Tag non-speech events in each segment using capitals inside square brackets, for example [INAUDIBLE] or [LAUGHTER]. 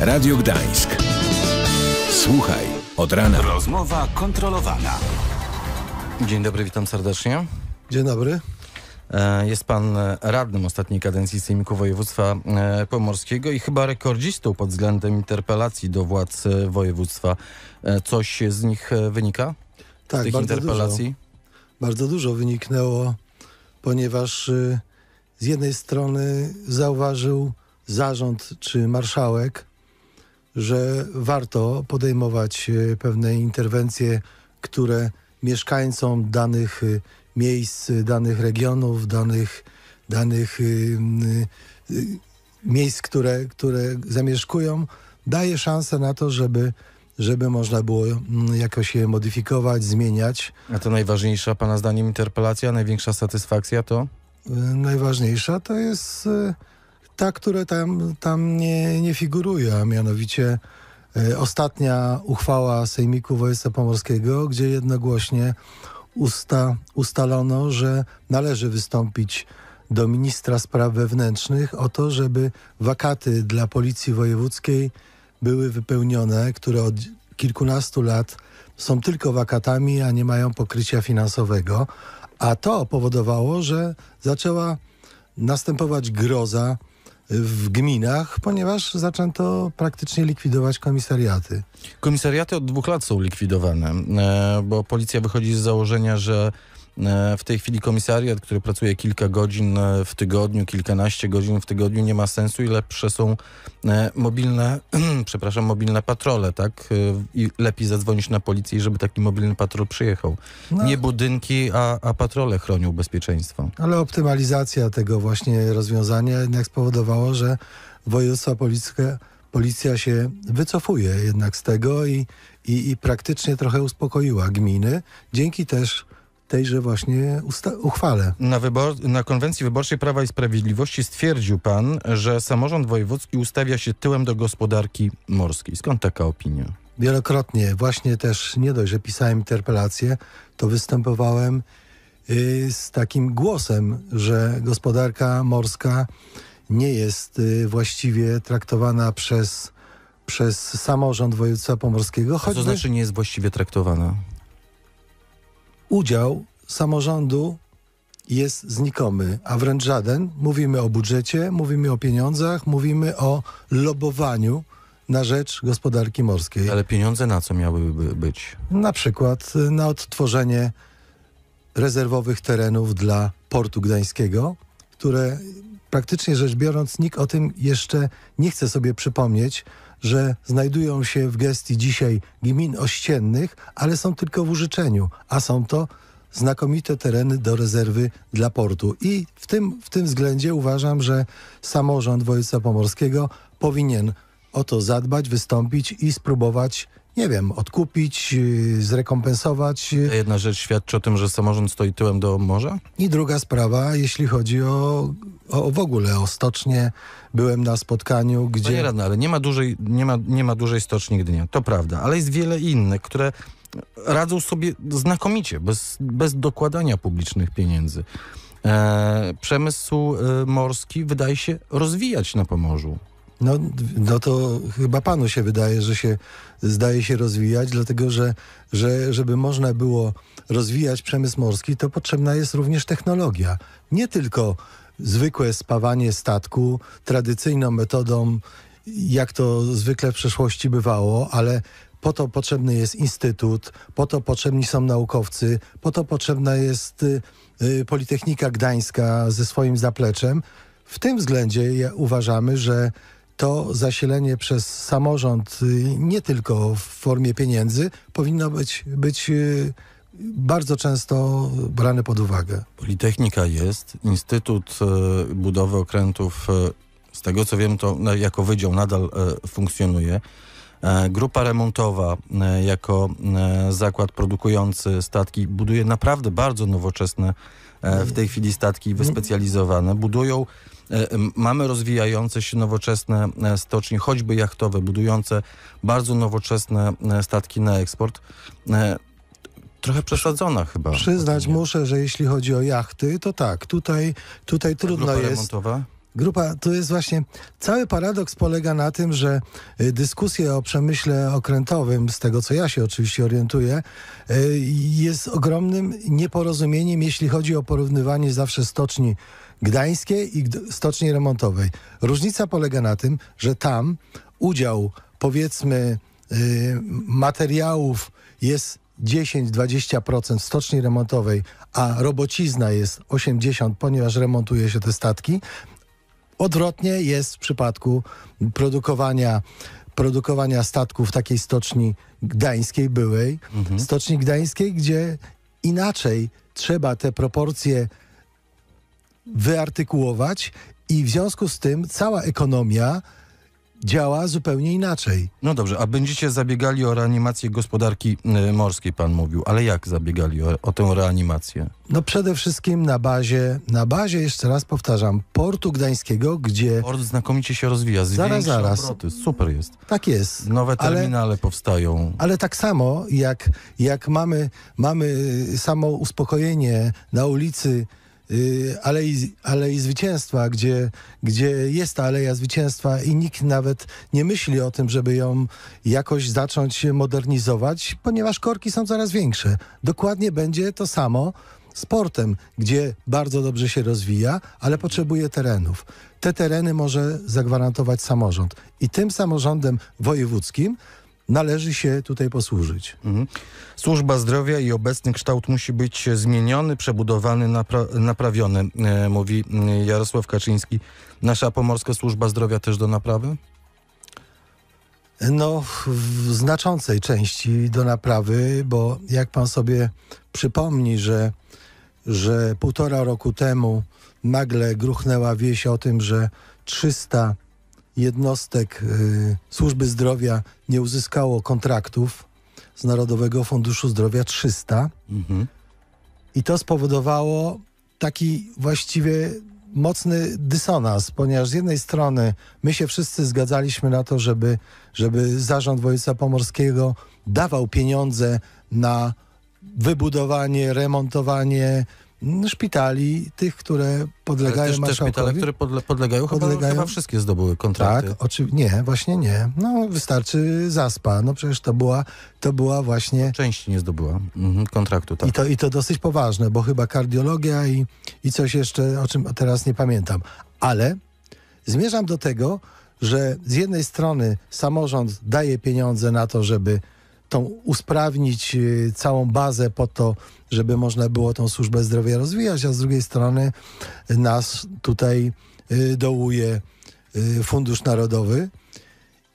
Radio Gdańsk. Słuchaj od rana. Rozmowa kontrolowana. Dzień dobry, witam serdecznie. Dzień dobry. E, jest pan radnym ostatniej kadencji Sejmiku Województwa e, Pomorskiego i chyba rekordzistą pod względem interpelacji do władz e, województwa. Coś z nich wynika? Tak, z tych bardzo interpelacji? Dużo, bardzo dużo wyniknęło, ponieważ z jednej strony zauważył zarząd czy marszałek, że warto podejmować e, pewne interwencje, które mieszkańcom danych e, miejsc, e, danych regionów, danych, danych miejsc, które, które zamieszkują, daje szansę na to, żeby żeby można było jakoś je modyfikować, zmieniać. A to najważniejsza Pana zdaniem interpelacja, największa satysfakcja to? Najważniejsza to jest ta, która tam, tam nie, nie figuruje, a mianowicie e, ostatnia uchwała Sejmiku Województwa Pomorskiego, gdzie jednogłośnie usta, ustalono, że należy wystąpić do ministra spraw wewnętrznych o to, żeby wakaty dla Policji Wojewódzkiej były wypełnione, które od kilkunastu lat są tylko wakatami, a nie mają pokrycia finansowego. A to powodowało, że zaczęła następować groza w gminach, ponieważ zaczęto praktycznie likwidować komisariaty. Komisariaty od dwóch lat są likwidowane, e, bo policja wychodzi z założenia, że E, w tej chwili komisariat, który pracuje kilka godzin e, w tygodniu, kilkanaście godzin w tygodniu, nie ma sensu i lepsze są e, mobilne, [CLEARS THROAT] przepraszam, mobilne patrole, tak? I lepiej zadzwonić na policję, żeby taki mobilny patrol przyjechał. No. Nie budynki, a, a patrole chronią bezpieczeństwo. Ale optymalizacja tego właśnie rozwiązania jednak spowodowało, że województwa polickie policja się wycofuje jednak z tego i, i, i, praktycznie trochę uspokoiła gminy, dzięki też tejże właśnie uchwale. Na, na, konwencji wyborczej Prawa i Sprawiedliwości stwierdził pan, że samorząd wojewódzki ustawia się tyłem do gospodarki morskiej. Skąd taka opinia? Wielokrotnie, właśnie też nie dość, że pisałem interpelację, to występowałem yy, z takim głosem, że gospodarka morska nie jest yy, właściwie traktowana przez, przez samorząd województwa pomorskiego. Choćby... A to znaczy nie jest właściwie traktowana? udział samorządu jest znikomy, a wręcz żaden. Mówimy o budżecie, mówimy o pieniądzach, mówimy o lobowaniu na rzecz gospodarki morskiej. Ale pieniądze na co miałyby być? Na przykład y, na odtworzenie rezerwowych terenów dla portu gdańskiego, które praktycznie rzecz biorąc nikt o tym jeszcze nie chce sobie przypomnieć, że znajdują się w gestii dzisiaj gmin ościennych, ale są tylko w użyczeniu, a są to znakomite tereny do rezerwy dla portu. I w tym, w tym względzie uważam, że samorząd województwa pomorskiego powinien o to zadbać, wystąpić i spróbować nie wiem, odkupić, yy, zrekompensować. jedna rzecz świadczy o tym, że samorząd stoi tyłem do morza? I druga sprawa, jeśli chodzi o o, w ogóle o stocznie byłem na spotkaniu, gdzie... Panie radny, ale nie ma, dużej, nie, ma, nie ma dużej stoczni Gdynia, to prawda, ale jest wiele innych, które radzą sobie znakomicie, bez, bez dokładania publicznych pieniędzy. E, przemysł e, morski wydaje się rozwijać na Pomorzu. No, no to chyba panu się wydaje, że się zdaje się rozwijać, dlatego że, że żeby można było rozwijać przemysł morski, to potrzebna jest również technologia. Nie tylko zwykłe spawanie statku tradycyjną metodą, jak to zwykle w przeszłości bywało, ale po to potrzebny jest instytut, po to potrzebni są naukowcy, po to potrzebna jest y, y, Politechnika Gdańska ze swoim zapleczem. W tym względzie uważamy, że to zasilenie przez samorząd y, nie tylko w formie pieniędzy powinno być, być bardzo często brane pod uwagę. Politechnika jest, Instytut e, Budowy Okrętów, e, z tego co wiem, to no, jako wydział nadal e, funkcjonuje. Grupa remontowa jako zakład produkujący statki buduje naprawdę bardzo nowoczesne w tej chwili statki wyspecjalizowane. Budują, mamy rozwijające się nowoczesne stocznie, choćby jachtowe, budujące bardzo nowoczesne statki na eksport. Trochę przesadzona chyba. Przyznać muszę, że jeśli chodzi o jachty, to tak, tutaj, tutaj trudno grupa jest. Remontowa? Grupa, to jest właśnie, cały paradoks polega na tym, że y, dyskusje o przemyśle okrętowym, z tego co ja się oczywiście orientuję, y, jest ogromnym nieporozumieniem, jeśli chodzi o porównywanie zawsze stoczni gdańskiej i stoczni remontowej. Różnica polega na tym, że tam udział powiedzmy y, materiałów jest 10-20% stoczni remontowej, a robocizna jest 80%, ponieważ remontuje się te statki. Odwrotnie jest w przypadku produkowania produkowania statków takiej stoczni gdańskiej byłej, mhm. stoczni gdańskiej, gdzie inaczej trzeba te proporcje wyartykułować i w związku z tym cała ekonomia działa zupełnie inaczej. No dobrze, a będziecie zabiegali o reanimację gospodarki e, morskiej, pan mówił, ale jak zabiegali o, o tę reanimację? No przede wszystkim na bazie, na bazie, jeszcze raz powtarzam, portu gdańskiego, gdzie... Port znakomicie się rozwija, zaraz, zaraz. obroty, super jest. Tak jest. Nowe terminale ale, powstają. Ale tak samo, jak, jak mamy, mamy samo uspokojenie na ulicy ale i, alei zwycięstwa, gdzie, gdzie jest ta aleja zwycięstwa i nikt nawet nie myśli o tym, żeby ją jakoś zacząć modernizować, ponieważ korki są coraz większe. Dokładnie będzie to samo sportem, gdzie bardzo dobrze się rozwija, ale potrzebuje terenów. Te tereny może zagwarantować samorząd. I tym samorządem wojewódzkim należy się tutaj posłużyć. Mhm. Służba zdrowia i obecny kształt musi być zmieniony, przebudowany, napra naprawiony, e, mówi mm, Jarosław Kaczyński. Nasza Pomorska Służba Zdrowia też do naprawy? No, w znaczącej części do naprawy, bo jak pan sobie przypomni, że, że półtora roku temu nagle gruchnęła wieś o tym, że 300 jednostek y, służby zdrowia nie uzyskało kontraktów z Narodowego Funduszu Zdrowia 300. Mhm. I to spowodowało taki właściwie mocny dysonans, ponieważ z jednej strony my się wszyscy zgadzaliśmy na to, żeby, żeby zarząd województwa pomorskiego dawał pieniądze na wybudowanie, remontowanie, szpitali, tych, które podlegają Ale marszałkowi, te szpitale, które podle, podlegają, podlegają chyba, chyba, wszystkie zdobyły kontrakty. Tak, Nie, właśnie nie. No wystarczy Zaspa. No przecież to była, to była właśnie... Część nie zdobyła mhm, kontraktu, tak. I to, I to dosyć poważne, bo chyba kardiologia i, i coś jeszcze, o czym teraz nie pamiętam. Ale zmierzam do tego, że z jednej strony samorząd daje pieniądze na to, żeby tą usprawnić y, całą bazę po to, żeby można było tą służbę zdrowia rozwijać, a z drugiej strony nas tutaj y, dołuje y, Fundusz Narodowy.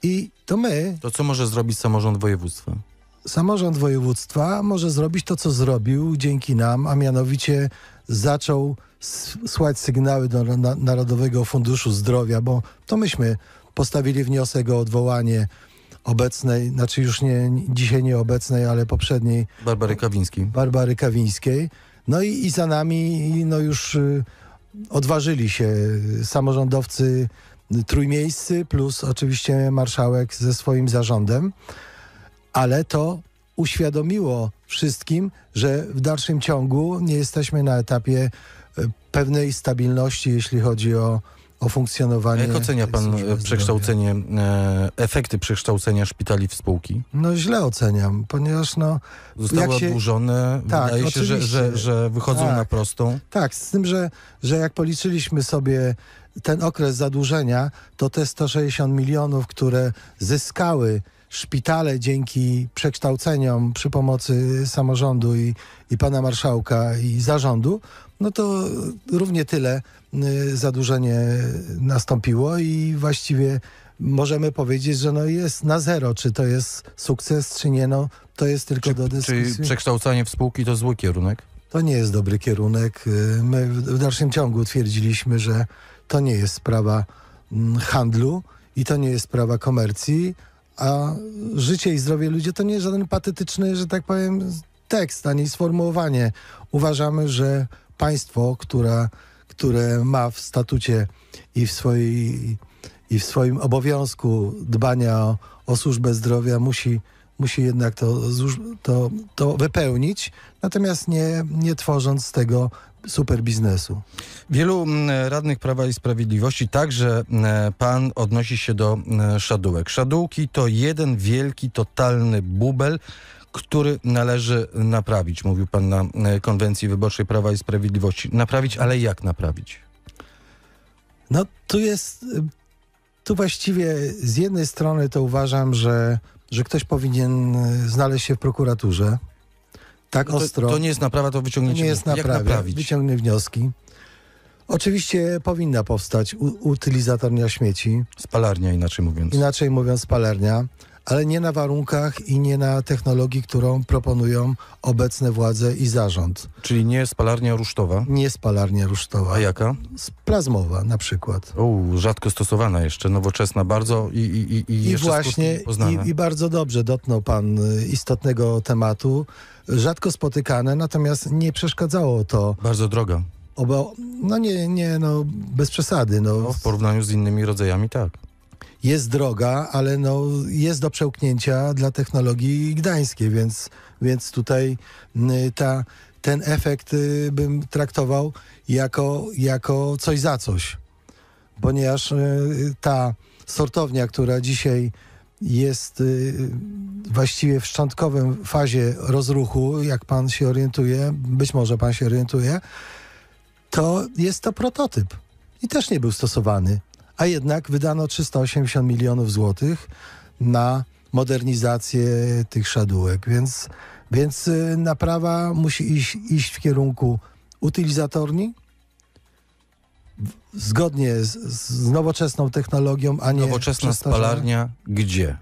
I to my. To co może zrobić samorząd województwa? Samorząd województwa może zrobić to, co zrobił dzięki nam, a mianowicie zaczął słać sygnały do Narodowego Funduszu Zdrowia, bo to myśmy postawili wniosek o odwołanie obecnej, znaczy już nie, dzisiaj nieobecnej, obecnej, ale poprzedniej. Barbary Kawińskiej. Barbary Kawińskiej. No i, i za nami no już y, odważyli się samorządowcy trójmiejscy plus oczywiście marszałek ze swoim zarządem, ale to uświadomiło wszystkim, że w dalszym ciągu nie jesteśmy na etapie y, pewnej stabilności, jeśli chodzi o o funkcjonowanie. Jak ocenia pan przekształcenie, zdrowia? E, efekty przekształcenia szpitali w spółki? No źle oceniam, ponieważ no... Zostały się, odburzone, tak, wydaje się, że, że, że wychodzą tak, na prostą. Tak, z tym, że, że jak policzyliśmy sobie ten okres zadłużenia, to te 160 milionów, które zyskały szpitale dzięki przekształceniom przy pomocy samorządu i, i pana marszałka i zarządu, no to równie tyle y, zadłużenie nastąpiło i właściwie możemy powiedzieć, że no jest na zero. Czy to jest sukces, czy nie, no to jest tylko czy, do dyskusji. Czy przekształcanie w spółki to zły kierunek? To nie jest dobry kierunek. Y, my w dalszym ciągu twierdziliśmy, że to nie jest sprawa mm, handlu i to nie jest sprawa komercji, a życie i zdrowie ludzi to nie jest żaden patetyczny, że tak powiem, tekst ani sformułowanie. Uważamy, że państwo, które, które ma w statucie i w, swojej, i w swoim obowiązku dbania o, o służbę zdrowia musi, musi jednak to, to, to wypełnić, natomiast nie, nie tworząc z tego super biznesu. Wielu mm, radnych Prawa i Sprawiedliwości, także mm, pan odnosi się do mm, szadółek. Szadułki to jeden wielki, totalny bubel, który należy naprawić, mówił pan na e, konwencji wyborczej Prawa i Sprawiedliwości. Naprawić, ale jak naprawić? No tu jest, e, tu właściwie z jednej strony to uważam, że, że ktoś powinien e, znaleźć się w prokuraturze. Tak no to, ostro. To nie jest naprawa, to wyciągnięcie. wnioski. nie jest naprawa, wyciągnę wnioski. Oczywiście powinna powstać utylizatornia śmieci. Spalarnia, inaczej mówiąc. Inaczej mówiąc, spalarnia ale nie na warunkach i nie na technologii, którą proponują obecne władze i zarząd. Czyli nie spalarnia rusztowa? Nie spalarnia rusztowa. A jaka? Plazmowa na przykład. U, rzadko stosowana jeszcze, nowoczesna bardzo i, i, i, I właśnie i, i bardzo dobrze dotknął pan y, istotnego tematu. Rzadko spotykane, natomiast nie przeszkadzało to. Bardzo droga. Oba, no nie, nie, no bez przesady. No. no w porównaniu z innymi rodzajami tak jest droga, ale no, jest do przełknięcia dla technologii gdańskiej, więc, więc tutaj y, ta, ten efekt y, bym traktował jako, jako coś za coś. Ponieważ y, ta sortownia, która dzisiaj jest właściwie w szczątkowym fazie rozruchu, jak pan się orientuje, być może pan się orientuje, to jest to prototyp i też nie był stosowany a jednak wydano 380 milionów złotych na modernizację tych szadółek, więc, więc y, naprawa musi iść, iść w kierunku utylizatorni, zgodnie z, z, nowoczesną technologią, a nie... Nowoczesna spalarnia gdzie?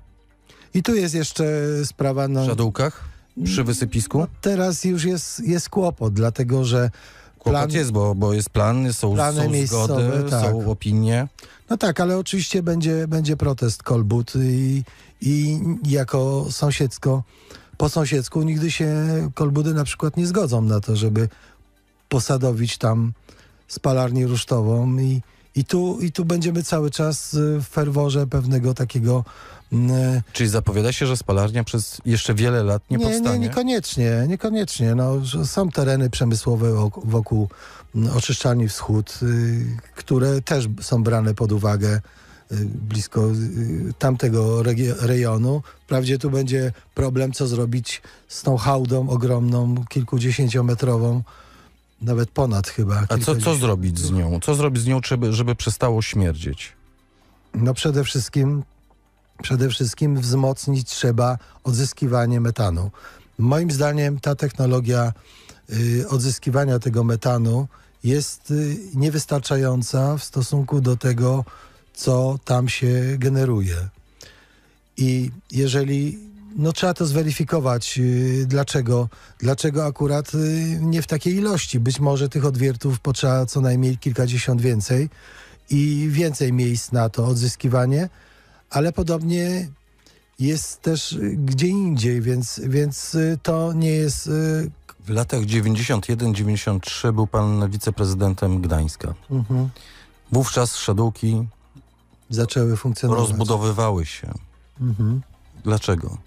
I tu jest jeszcze sprawa... Na, no, w szadółkach? Przy wysypisku? No, teraz już jest, jest kłopot, dlatego że kłopot plan, jest, bo, bo jest plan, są, plany są miejscowe, zgody, tak. są opinie. No tak, ale oczywiście będzie, będzie protest Kolbut i, i jako sąsiedzko, po sąsiedzku nigdy się Kolbudy na przykład nie zgodzą na to, żeby posadowić tam spalarnię rusztową i, i tu, I tu będziemy cały czas y, w ferworze pewnego takiego. Mm, y, Czyli zapowiada się, że spalarnia przez jeszcze wiele lat nie, nie powstanie? Nie, niekoniecznie, niekoniecznie. No, są tereny przemysłowe wokół mm, oczyszczalni Wschód, y, które też są brane pod uwagę blisko tamtego rejonu. Wprawdzie tu będzie problem, co zrobić z tą hałdą ogromną, kilkudziesięciometrową, nawet ponad chyba. A co, co zrobić z nią? Co zrobić z nią, żeby, żeby przestało śmierdzieć? No przede wszystkim, przede wszystkim wzmocnić trzeba odzyskiwanie metanu. Moim zdaniem ta technologia y, odzyskiwania tego metanu jest y, niewystarczająca w stosunku do tego, co tam się generuje. I jeżeli no trzeba to zweryfikować, y, dlaczego, dlaczego akurat y, nie w takiej ilości. Być może tych odwiertów potrzeba co najmniej kilkadziesiąt więcej i więcej miejsc na to odzyskiwanie, ale podobnie jest też y, gdzie indziej, więc, więc to nie jest... W latach 91-93 był pan wiceprezydentem Gdańska. Mhm. Wówczas szadułki zaczęły funkcjonować. Rozbudowywały się. Mhm. Dlaczego?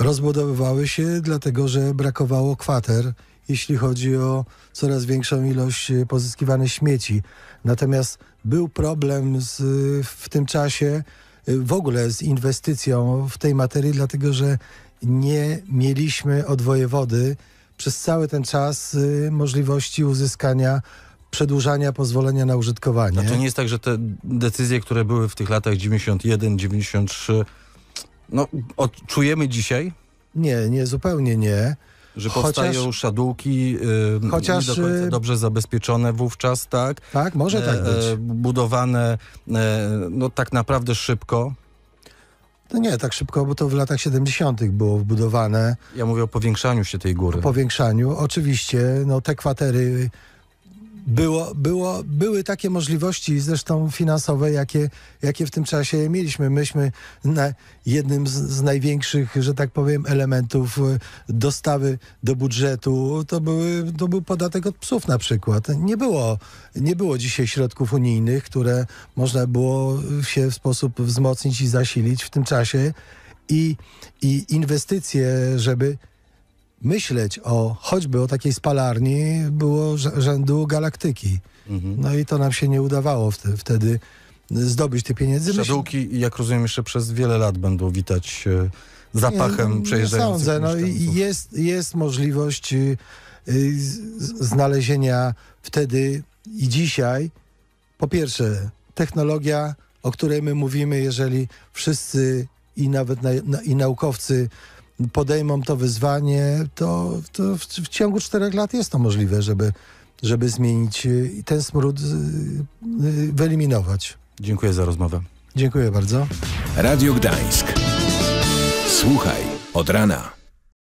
rozbudowywały się, dlatego że brakowało kwater, jeśli chodzi o coraz większą ilość y, pozyskiwanych śmieci. Natomiast był problem z, y, w tym czasie y, w ogóle z inwestycją w tej materii, dlatego że nie mieliśmy od wojewody przez cały ten czas możliwości uzyskania przedłużania pozwolenia na użytkowanie. A no to nie jest tak, że te decyzje, które były w tych latach 91-93 no, odczujemy dzisiaj? Nie, nie, zupełnie nie. Że powstają chociaż, szadułki yy, chociaż, do końca y, dobrze zabezpieczone wówczas, tak? Tak, może e, tak e, być. E, budowane e, no, tak naprawdę szybko. No nie, tak szybko, bo to w latach 70. było wbudowane. Ja mówię o powiększaniu się tej góry. O powiększaniu. Oczywiście no, te kwatery było, było, były takie możliwości, zresztą finansowe, jakie, jakie w tym czasie mieliśmy. Myśmy na jednym z, z, największych, że tak powiem, elementów e, dostawy do budżetu to, były, to był podatek od psów na przykład. Nie było, nie było dzisiaj środków unijnych, które można było się w sposób wzmocnić i zasilić w tym czasie. I, i inwestycje, żeby myśleć o choćby o takiej spalarni było rzędu galaktyki. Mhm. No i to nam się nie udawało wtedy, zdobyć tych pieniędzy. Szadułki, jak rozumiem, jeszcze przez wiele lat będą witać e, zapachem no, nie, przejeżdżających sądzę, no i jest, jest możliwość e, znalezienia wtedy i dzisiaj, po pierwsze, technologia, o której my mówimy, jeżeli wszyscy i nawet na, i naukowcy podejmą to wyzwanie, to, to w, w, ciągu czterech lat jest to możliwe, żeby, żeby zmienić y, i ten smród y, y, wyeliminować. Dziękuję za rozmowę. Dziękuję bardzo. Radio Gdańsk. Słuchaj od rana.